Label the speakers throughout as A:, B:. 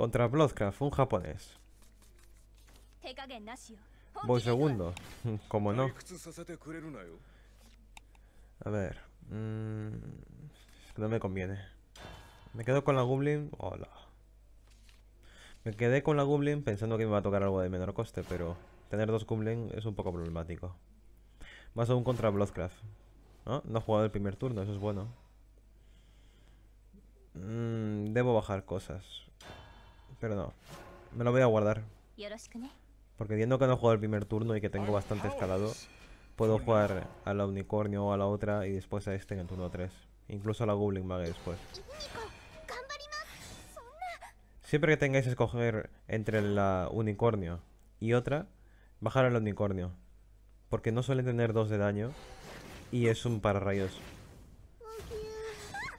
A: Contra Bloodcraft, un japonés. Voy segundo, como no. A ver. Mm, no me conviene. Me quedo con la Goblin. Hola. Me quedé con la Goblin pensando que me va a tocar algo de menor coste, pero tener dos Goblin es un poco problemático. Más aún contra Bloodcraft. ¿No? no jugado el primer turno, eso es bueno. Mm, debo bajar cosas. Pero no. Me lo voy a guardar. Porque viendo que no juego el primer turno y que tengo bastante escalado, puedo jugar a la unicornio o a la otra y después a este en el turno 3. Incluso a la goblin mage después. Siempre que tengáis que escoger entre la unicornio y otra, bajar al unicornio. Porque no suele tener 2 de daño y es un pararrayos. Oh,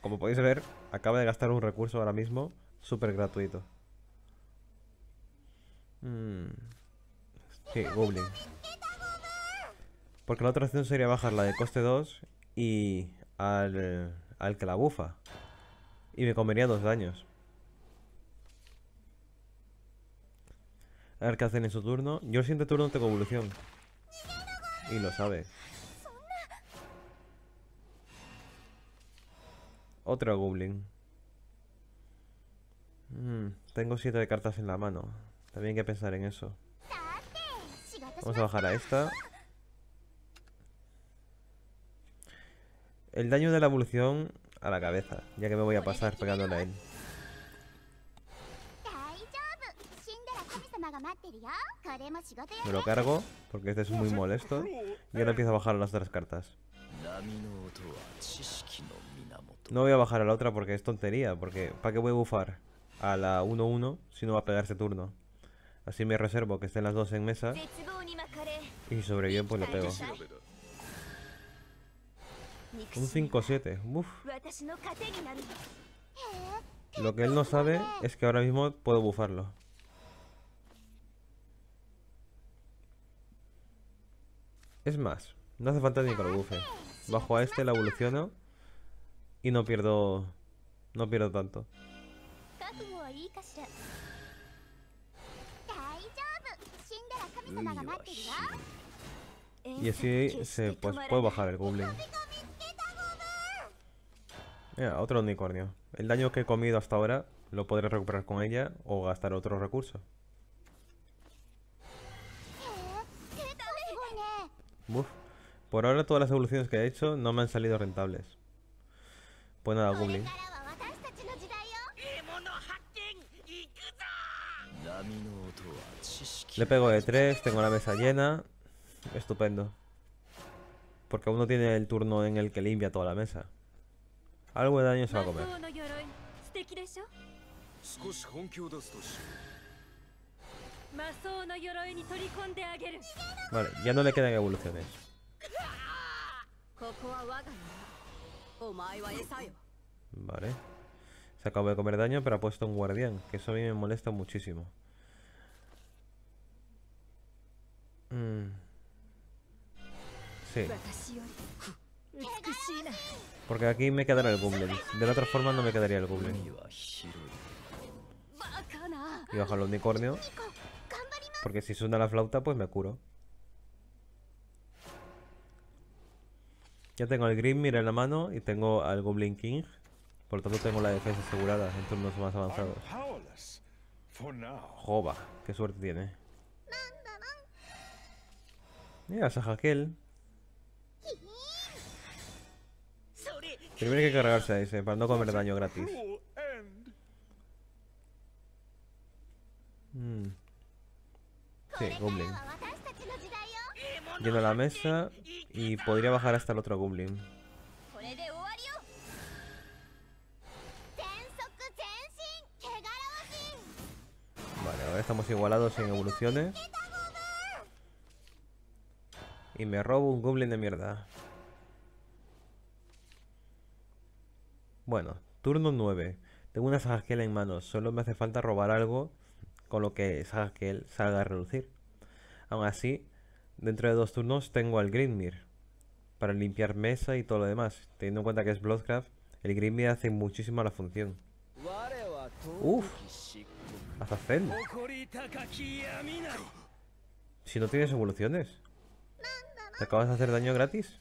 A: Como podéis ver, acaba de gastar un recurso ahora mismo, súper gratuito. Mm. Sí, Goblin. Porque la otra opción sería bajar la de coste 2 y al, al que la bufa. Y me convenía dos daños. A ver qué hacen en su turno. Yo el siguiente turno tengo evolución. Y lo sabe. Otro Goblin. Mm, tengo siete cartas en la mano. También hay que pensar en eso. Vamos a bajar a esta. El daño de la evolución a la cabeza, ya que me voy a pasar Pegando a él. Me lo cargo, porque este es muy molesto. Y ahora empiezo a bajar las otras cartas. No voy a bajar a la otra porque es tontería, porque ¿para qué voy a bufar a la 1-1 si no va a pegarse turno? Así me reservo que estén las dos en mesa. Y sobreviven pues lo pego. Un 5-7. Uf. Lo que él no sabe es que ahora mismo puedo bufarlo. Es más, no hace falta ni que lo bufe. Bajo a este, la evoluciono y no pierdo... No pierdo tanto. Y así se pues, puede bajar el goblin. Mira, otro unicornio. El daño que he comido hasta ahora lo podré recuperar con ella o gastar otro recurso. Por ahora todas las evoluciones que he hecho no me han salido rentables. Pues nada, Goblin. Le pego de 3, tengo la mesa llena. Estupendo. Porque uno tiene el turno en el que limpia toda la mesa. Algo de daño se va a comer. Vale, ya no le quedan evoluciones. Vale. Se acabó de comer daño, pero ha puesto un guardián, que eso a mí me molesta muchísimo. Porque aquí me quedará el Goblin. De la otra forma no me quedaría el Goblin. Y bajo el unicornio. Porque si suena la flauta, pues me curo. Ya tengo el Grim, Mira en la mano y tengo al Goblin King. Por lo tanto tengo la defensa asegurada en turnos más avanzados. Joba, qué suerte tiene. Mira, Sahakel Primero hay que cargarse a ese para no comer daño gratis. Mm. Sí, Goblin. la mesa y podría bajar hasta el otro Goblin. Vale, ahora estamos igualados en evoluciones. Y me robo un Goblin de mierda. Bueno, turno 9. Tengo una Sahagel en mano, solo me hace falta robar algo con lo que Sahagel salga a relucir. Aún así, dentro de dos turnos tengo al Grimir para limpiar mesa y todo lo demás. Teniendo en cuenta que es Bloodcraft, el Grimir hace muchísimo la función. Uf, hasta Zen. Si no tienes evoluciones, te acabas de hacer daño gratis.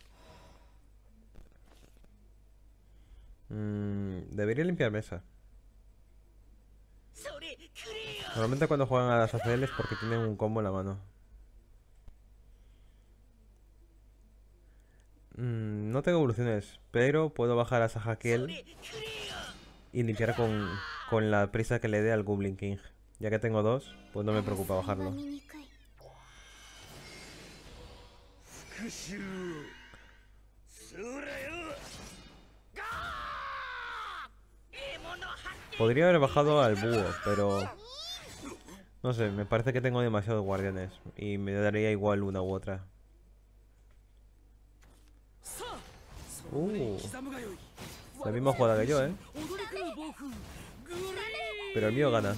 A: Mmm... debería limpiar mesa. Normalmente cuando juegan a las ACL es porque tienen un combo en la mano. Mmm... no tengo evoluciones, pero puedo bajar a Sahakel y limpiar con, con la prisa que le dé al Goblin King. Ya que tengo dos, pues no me preocupa bajarlo. Podría haber bajado al búho, pero... No sé, me parece que tengo demasiados guardianes. Y me daría igual una u otra. Uh, la misma jugada que yo, ¿eh? Pero el mío gana.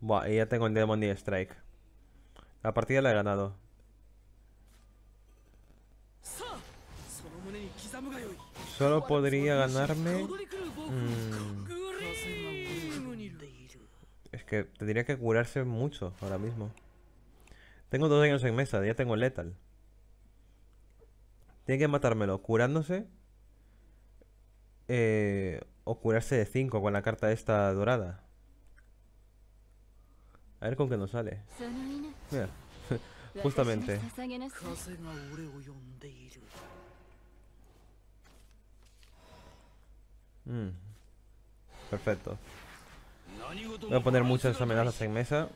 A: Buah, y ya tengo el Demon Strike. La partida la he ganado. Solo podría ganarme... Mm, es que tendría que curarse mucho ahora mismo. Tengo dos años en mesa, ya tengo letal. Tiene que matármelo curándose. Eh, o curarse de 5 con la carta esta dorada. A ver con qué nos sale. Mira, justamente. Mm. Perfecto. Voy a poner muchas amenazas en mesa.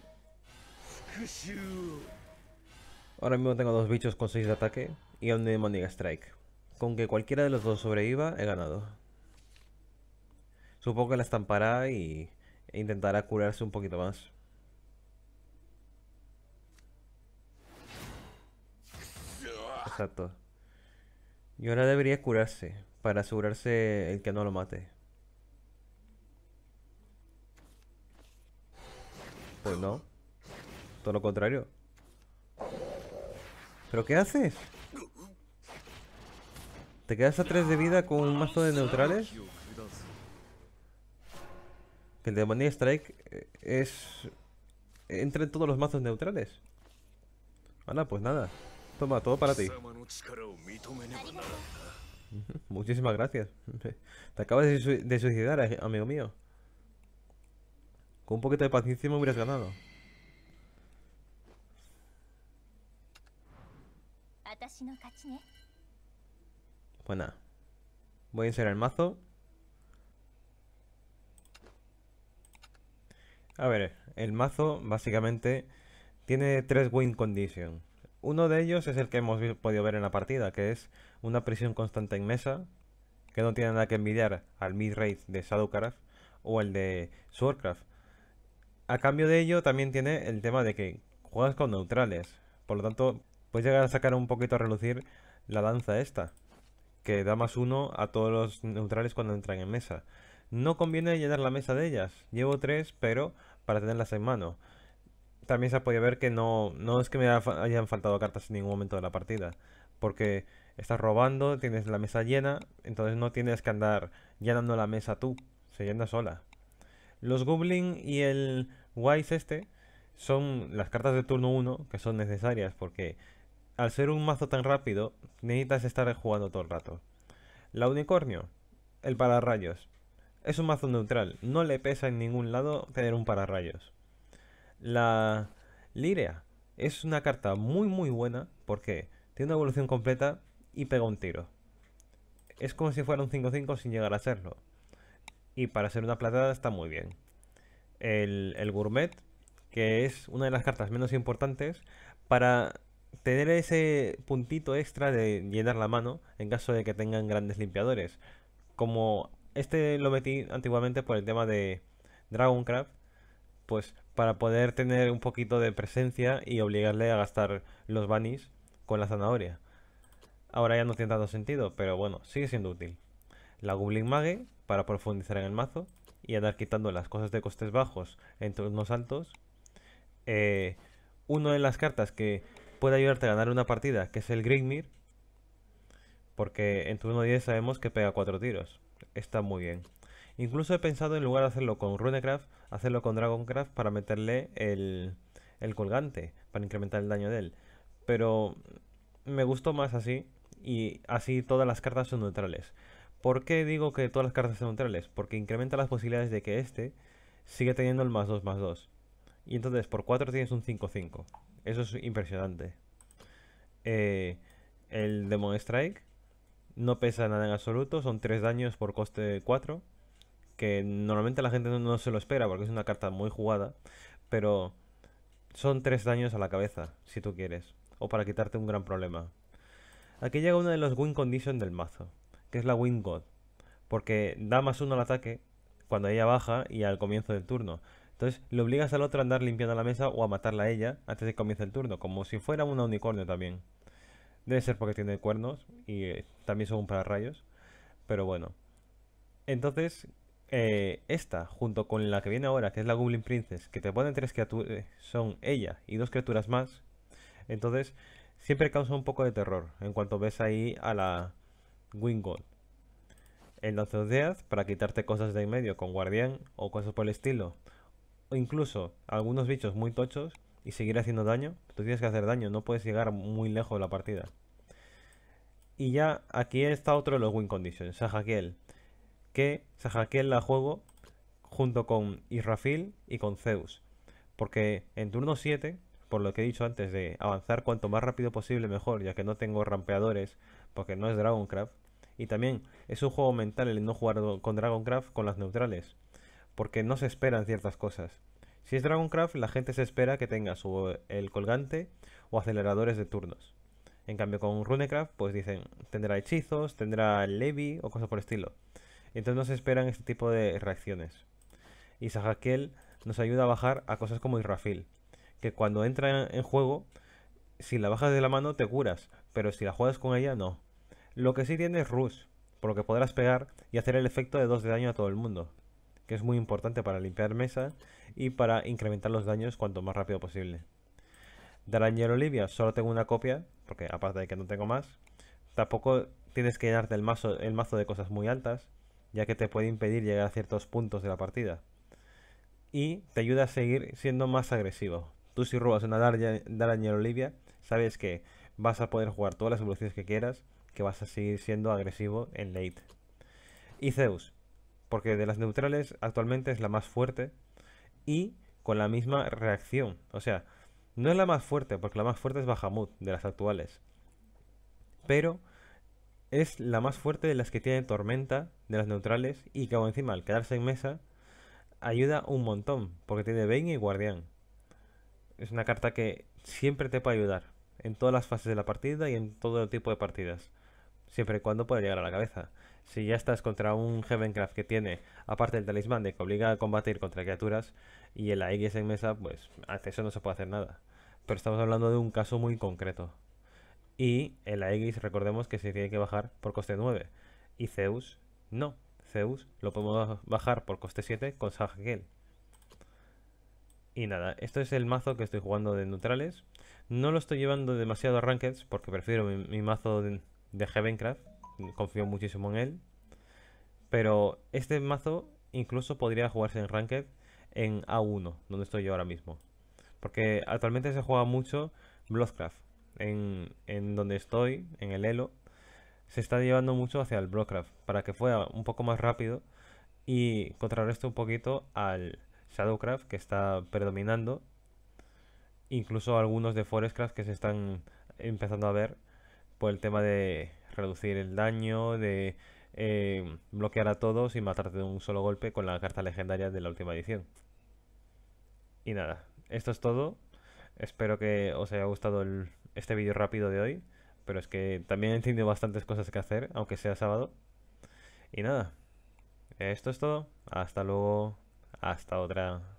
A: Ahora mismo tengo dos bichos con 6 de ataque y un Demonic Strike. Con que cualquiera de los dos sobreviva, he ganado. Supongo que la estampará y e intentará curarse un poquito más. Exacto. Y ahora debería curarse, para asegurarse el que no lo mate. Pues no. Todo lo contrario. ¿Pero qué haces? ¿Te quedas a 3 de vida con un mazo de neutrales? Que el demonio Strike eh, es... Entra en todos los mazos neutrales. pues nada. Toma, todo para ti muchísimas gracias. Te acabas de suicidar, eh, amigo mío. Con un poquito de paciencia me hubieras ganado. Buena pues Voy a inserir el mazo. A ver, el mazo básicamente tiene tres win condition. Uno de ellos es el que hemos podido ver en la partida, que es una presión constante en mesa, que no tiene nada que envidiar al mid Raid de Shadowcraft o el de Swordcraft. A cambio de ello también tiene el tema de que juegas con neutrales, por lo tanto puedes llegar a sacar un poquito a relucir la lanza esta, que da más uno a todos los neutrales cuando entran en mesa. No conviene llenar la mesa de ellas, llevo tres, pero para tenerlas en mano también se podía ver que no, no es que me hayan faltado cartas en ningún momento de la partida. Porque estás robando, tienes la mesa llena, entonces no tienes que andar llenando la mesa tú, se llena sola. Los Goblin y el Wise este son las cartas de turno 1 que son necesarias porque al ser un mazo tan rápido necesitas estar jugando todo el rato. La Unicornio, el pararrayos. Es un mazo neutral, no le pesa en ningún lado tener un pararrayos. La Liria es una carta muy muy buena porque tiene una evolución completa y pega un tiro. Es como si fuera un 5-5 sin llegar a serlo. Y para ser una platada está muy bien. El, el Gourmet, que es una de las cartas menos importantes, para tener ese puntito extra de llenar la mano en caso de que tengan grandes limpiadores. Como este lo metí antiguamente por el tema de Dragoncraft, pues para poder tener un poquito de presencia y obligarle a gastar los bunnies con la zanahoria. Ahora ya no tiene tanto sentido, pero bueno, sigue siendo útil. La Goblin Mage para profundizar en el mazo y andar quitando las cosas de costes bajos en turnos altos. Eh, una uno de las cartas que puede ayudarte a ganar una partida, que es el Grigmir, porque en turno 10 sabemos que pega 4 tiros. Está muy bien. Incluso he pensado en lugar de hacerlo con Runecraft, hacerlo con Dragoncraft para meterle el, colgante, para incrementar el daño de él. Pero me gustó más así y así todas las cartas son neutrales. ¿Por qué digo que todas las cartas son neutrales? Porque incrementa las posibilidades de que este siga teniendo el más 2 más 2. Y entonces por 4 tienes un 5-5. Eso es impresionante. Eh, el Demon Strike no pesa nada en absoluto, son 3 daños por coste 4 que normalmente la gente no, se lo espera porque es una carta muy jugada, pero son tres daños a la cabeza, si tú quieres, o para quitarte un gran problema. Aquí llega una de los win conditions del mazo, que es la win god, porque da más uno al ataque cuando ella baja y al comienzo del turno. Entonces le obligas al otro a andar limpiando la mesa o a matarla a ella antes de que comience el turno, como si fuera un unicornio también. Debe ser porque tiene cuernos y eh, también son un rayos, pero bueno. Entonces, eh, esta, junto con la que viene ahora, que es la Goblin Princess, que te ponen tres criaturas, son ella y dos criaturas más, entonces siempre causa un poco de terror en cuanto ves ahí a la Wingold. En los Death, para quitarte cosas de en medio con Guardián o cosas por el estilo, o incluso algunos bichos muy tochos y seguir haciendo daño, tú tienes que hacer daño, no puedes llegar muy lejos de la partida. Y ya aquí está otro de los win conditions, Sahakiel que se hackeen el juego junto con Israfil y con Zeus. Porque en turno 7, por lo que he dicho antes de avanzar cuanto más rápido posible mejor, ya que no tengo rampeadores, porque no es Dragoncraft. Y también es un juego mental el no jugar con Dragoncraft con las neutrales, porque no se esperan ciertas cosas. Si es Dragoncraft, la gente se espera que tenga su, el colgante o aceleradores de turnos. En cambio con Runecraft, pues dicen, tendrá hechizos, tendrá el levy o cosas por el estilo. Entonces no se esperan este tipo de reacciones. Y Sahakel nos ayuda a bajar a cosas como Israfil, que cuando entra en juego, si la bajas de la mano te curas, pero si la juegas con ella no. Lo que sí tiene es Rush, por lo que podrás pegar y hacer el efecto de 2 de daño a todo el mundo, que es muy importante para limpiar mesa y para incrementar los daños cuanto más rápido posible. Darangel Olivia, solo tengo una copia, porque aparte de que no tengo más, tampoco tienes que llenarte mazo, el mazo de cosas muy altas, ya que te puede impedir llegar a ciertos puntos de la partida. Y te ayuda a seguir siendo más agresivo. Tú si robas una Daraña Olivia, sabes que vas a poder jugar todas las evoluciones que quieras, que vas a seguir siendo agresivo en late. Y Zeus, porque de las neutrales actualmente es la más fuerte y con la misma reacción. O sea, no es la más fuerte, porque la más fuerte es Bahamut, de las actuales. Pero es la más fuerte de las que tiene Tormenta, de las neutrales, y que encima al quedarse en mesa ayuda un montón, porque tiene Bane y Guardián. Es una carta que siempre te puede ayudar, en todas las fases de la partida y en todo tipo de partidas, siempre y cuando pueda llegar a la cabeza. Si ya estás contra un Heavencraft que tiene, aparte el talismán de que obliga a combatir contra criaturas, y el Aegis en mesa, pues ante eso no se puede hacer nada. Pero estamos hablando de un caso muy concreto. Y en la X recordemos que se tiene que bajar por coste 9. Y Zeus no. Zeus lo podemos bajar por coste 7 con Sahagel. Y nada, esto es el mazo que estoy jugando de neutrales. No lo estoy llevando demasiado a Rankeds porque prefiero mi, mazo de, de Heavencraft. Confío muchísimo en él. Pero este mazo incluso podría jugarse en Ranked en A1, donde estoy yo ahora mismo. Porque actualmente se juega mucho Bloodcraft en, donde estoy, en el Elo, se está llevando mucho hacia el Brocraft, para que fuera un poco más rápido y contrarreste un poquito al Shadowcraft que está predominando, incluso algunos de Forestcraft que se están empezando a ver por el tema de reducir el daño, de eh, bloquear a todos y matarte de un solo golpe con la carta legendaria de la última edición. Y nada, esto es todo. Espero que os haya gustado el, este vídeo rápido de hoy, pero es que también he tenido bastantes cosas que hacer, aunque sea sábado. Y nada, esto es todo. Hasta luego. Hasta otra.